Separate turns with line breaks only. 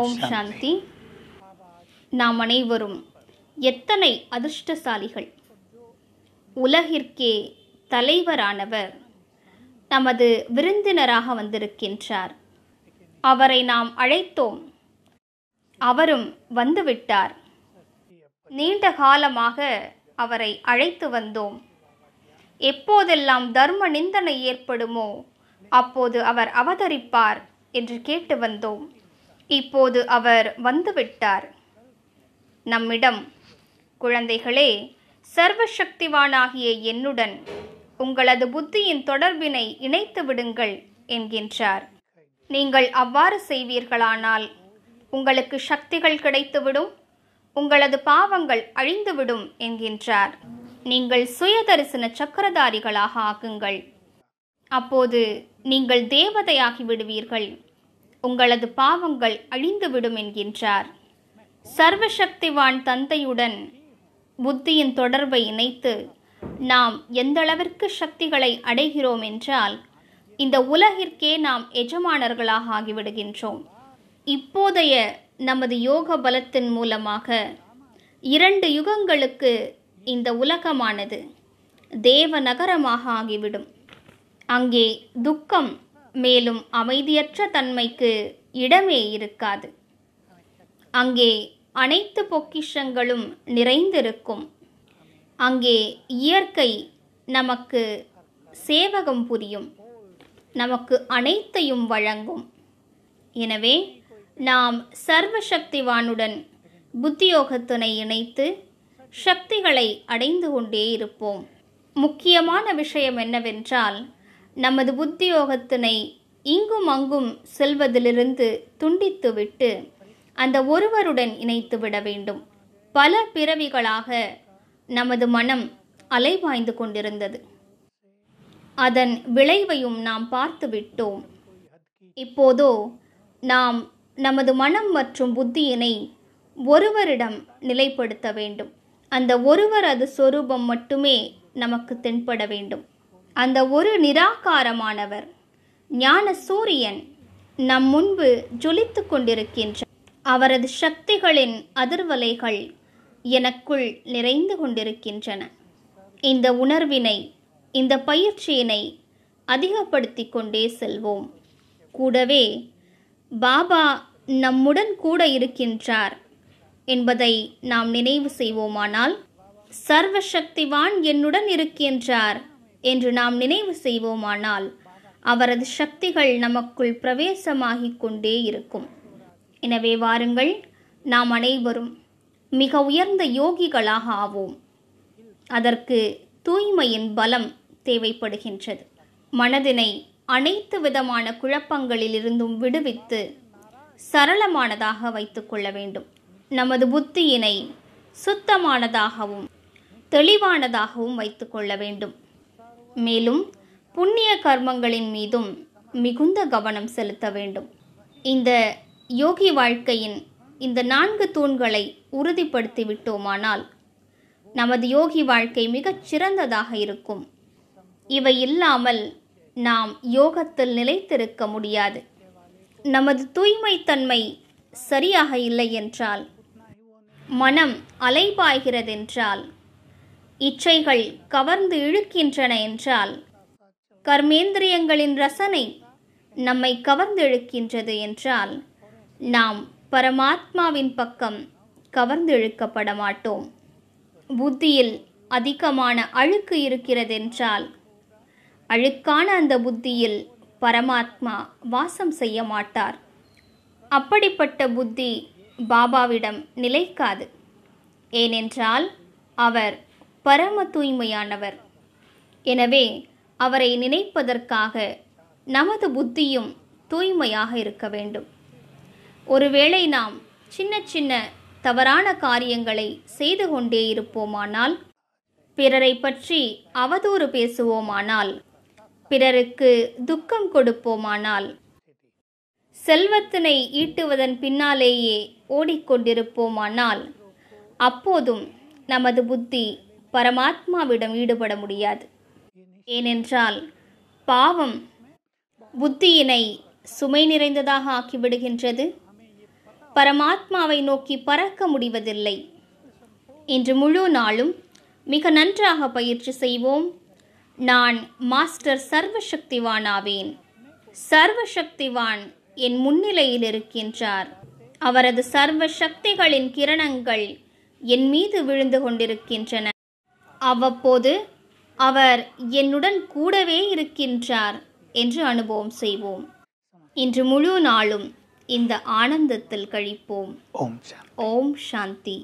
ஓம் சாந்தி நாம் அனைவரும் எத்தனை அதிர்ஷ்டசாலிகள் உலகிற்கே தலைவரானவர் நமது விருந்தினராக வந்திருக்கின்றார் அவரை நாம் அழைத்தோம் அவரும் வந்துவிட்டார் நீண்ட காலமாக அவரை அழைத்து வந்தோம் எப்போதெல்லாம் தர்ம நிந்தனை ஏற்படுமோ அப்போது அவர் அவதரிப்பார் என்று கேட்டு வந்தோம் இப்போது அவர் வந்துவிட்டார் நம்மிடம் குழந்தைகளே சர்வசக்திவானாகிய என்னுடன் உங்களது புத்தியின் தொடர்பினை இணைத்து விடுங்கள் என்கின்றார் நீங்கள் அவ்வாறு செய்வீர்களானால் உங்களுக்கு சக்திகள் கிடைத்துவிடும் உங்களது பாவங்கள் அழிந்துவிடும் என்கின்றார் நீங்கள் சுயதரிசன சக்கரதாரிகளாக ஆகுங்கள் அப்போது நீங்கள் தேவதையாகி விடுவீர்கள் உங்களது பாவங்கள் அழிந்துவிடும் என்கின்றார் சர்வசக்திவான் தந்தையுடன் புத்தியின் தொடர்பை இணைத்து நாம் எந்தளவிற்கு சக்திகளை அடைகிறோம் என்றால் இந்த உலகிற்கே நாம் எஜமானர்களாக ஆகிவிடுகின்றோம் இப்போதைய நமது யோக பலத்தின் மூலமாக இரண்டு யுகங்களுக்கு இந்த உலகமானது தேவ நகரமாக ஆகிவிடும் அங்கே துக்கம் மேலும் அமைதியற்ற தன்மைக்கு இடமே இருக்காது அங்கே அனைத்து பொக்கிஷங்களும் நிறைந்திருக்கும் அங்கே இயற்கை நமக்கு சேவகம் புரியும் நமக்கு அனைத்தையும் வழங்கும் எனவே நாம் சர்வசக்திவானுடன் புத்தியோகத்தினை இணைத்து சக்திகளை அடைந்து கொண்டே இருப்போம் முக்கியமான விஷயம் என்னவென்றால் நமது புத்தியோகத்தினை இங்கும் அங்கும் செல்வதிலிருந்து துண்டித்துவிட்டு அந்த ஒருவருடன் இணைத்து விட வேண்டும் பல பிறவிகளாக நமது மனம் அலைவாய்ந்து கொண்டிருந்தது அதன் விளைவையும் நாம் பார்த்து விட்டோம் இப்போதோ நாம் நமது மனம் மற்றும் புத்தியினை ஒருவரிடம் நிலைப்படுத்த வேண்டும் அந்த ஒருவர் அது சொரூபம் மட்டுமே நமக்கு தென்பட வேண்டும் அந்த ஒரு நிராகாரமானவர் ஞான சூரியன் நம் முன்பு ஜொலித்து கொண்டிருக்கின்ற அவரது சக்திகளின் அதிர்வலைகள் எனக்குள் நிறைந்து கொண்டிருக்கின்றன இந்த உணர்வினை இந்த பயிற்சியினை அதிகப்படுத்தி கொண்டே செல்வோம் கூடவே பாபா நம்முடன் கூட இருக்கின்றார் என்பதை நாம் நினைவு செய்வோமானால் சர்வசக்திவான் என்னுடன் இருக்கின்றார் என்று நாம் நினைவு செய்வோமானால் அவரது சக்திகள் நமக்குள் பிரவேசமாகிக் கொண்டே இருக்கும் எனவே வாருங்கள் நாம் அனைவரும் மிக உயர்ந்த யோகிகளாக ஆவோம் அதற்கு தூய்மையின் பலம் தேவைப்படுகின்றது மனதினை அனைத்து விதமான குழப்பங்களிலிருந்தும் விடுவித்து சரளமானதாக வைத்துக்கொள்ள வேண்டும் நமது புத்தியினை சுத்தமானதாகவும் தெளிவானதாகவும் வைத்துக்கொள்ள வேண்டும் மேலும் புண்ணிய கர்மங்களின் மீதும் மிகுந்த கவனம் செலுத்த வேண்டும் இந்த யோகி வாழ்க்கையின் இந்த நான்கு தூண்களை உறுதிப்படுத்தி விட்டோமானால் நமது யோகி வாழ்க்கை மிகச் சிறந்ததாக இருக்கும் இவை இல்லாமல் நாம் யோகத்தில் நிலைத்திருக்க முடியாது நமது தூய்மைத்தன்மை சரியாக இல்லை என்றால் மனம் அலைபாய்கிறதென்றால் இச்சைகள் கவர்ந்து இழுக்கின்றன என்றால் கர்மேந்திரியங்களின் ரசனை நம்மை கவர்ந்து இழுக்கின்றது என்றால் நாம் பரமாத்மாவின் பக்கம் கவர்ந்து இழுக்கப்பட மாட்டோம் புத்தியில் அதிகமான அழுக்கு இருக்கிறதென்றால் அழுக்கான அந்த புத்தியில் பரமாத்மா வாசம் செய்ய மாட்டார் அப்படிப்பட்ட புத்தி பாபாவிடம் நிலைக்காது ஏனென்றால் அவர் பரம தூய்மையானவர் எனவே அவரை நினைப்பதற்காக நமது புத்தியும் தூய்மையாக இருக்க வேண்டும் ஒருவேளை நாம் சின்ன சின்ன தவறான காரியங்களை செய்து கொண்டே இருப்போமானால் பிறரை பற்றி அவதூறு பேசுவோமானால் பிறருக்கு துக்கம் கொடுப்போமானால் செல்வத்தினை ஈட்டுவதன் பின்னாலேயே ஓடிக்கொண்டிருப்போமானால் அப்போதும் நமது புத்தி பரமாத்மாவிடம் ஈடுபட முடியாது ஏனென்றால் பாவம் புத்தியினை சுமை நிறைந்ததாக ஆக்கிவிடுகின்றது பரமாத்மாவை நோக்கி பறக்க முடிவதில்லை இன்று முழு நாளும் மிக நன்றாக பயிற்சி செய்வோம் நான் மாஸ்டர் சர்வசக்திவான் ஆவேன் சர்வசக்திவான் என் முன்னிலையில் இருக்கின்றார் அவரது சர்வ சக்திகளின் கிரணங்கள் என் மீது விழுந்து கொண்டிருக்கின்றன அவ்வப்போது அவர் என்னுடன் கூடவே இருக்கின்றார் என்று அனுபவம் செய்வோம் இன்று முழு நாளும் இந்த ஆனந்தத்தில் கழிப்போம் ஓம் சாந்தி